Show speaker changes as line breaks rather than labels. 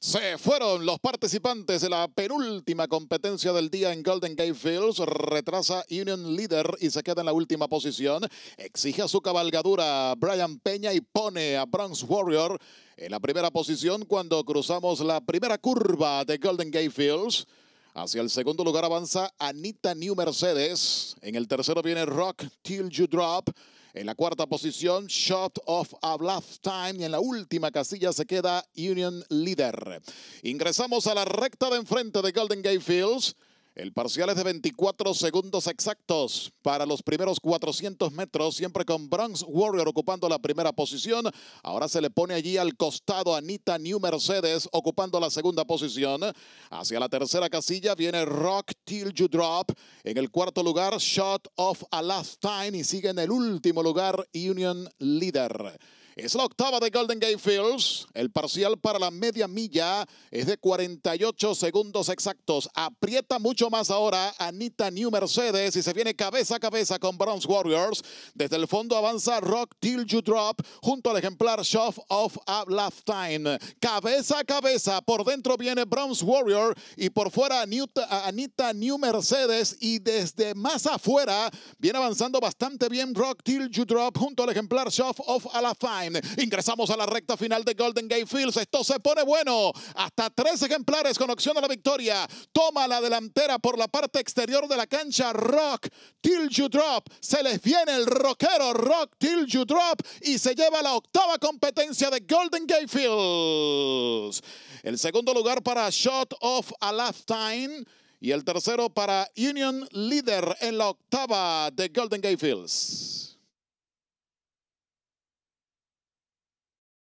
Se fueron los participantes de la penúltima competencia del día en Golden Gate Fields. Retrasa Union Leader y se queda en la última posición. Exige a su cabalgadura Brian Peña y pone a Bronx Warrior en la primera posición cuando cruzamos la primera curva de Golden Gate Fields. Hacia el segundo lugar avanza Anita New Mercedes. En el tercero viene Rock Till You Drop. En la cuarta posición, Shot of a Time. Y en la última casilla se queda Union Leader. Ingresamos a la recta de enfrente de Golden Gate Fields. El parcial es de 24 segundos exactos para los primeros 400 metros, siempre con Bronx Warrior ocupando la primera posición. Ahora se le pone allí al costado Anita New Mercedes ocupando la segunda posición. Hacia la tercera casilla viene Rock Till You Drop. En el cuarto lugar, Shot of a Last Time y sigue en el último lugar Union Leader. Es la octava de Golden Gate Fields. El parcial para la media milla es de 48 segundos exactos. Aprieta mucho más ahora Anita New Mercedes y se viene cabeza a cabeza con Bronze Warriors. Desde el fondo avanza Rock Till You Drop junto al ejemplar Shove of a Cabeza a cabeza. Por dentro viene Bronze Warrior y por fuera Anita New Mercedes. Y desde más afuera viene avanzando bastante bien Rock Till You Drop junto al ejemplar Shove of a Ingresamos a la recta final de Golden Gate Fields. Esto se pone bueno. Hasta tres ejemplares con opción a la victoria. Toma la delantera por la parte exterior de la cancha. Rock Till You Drop. Se les viene el rockero Rock Till You Drop y se lleva la octava competencia de Golden Gate Fields. El segundo lugar para Shot of a Lifetime y el tercero para Union Leader en la octava de Golden Gate Fields.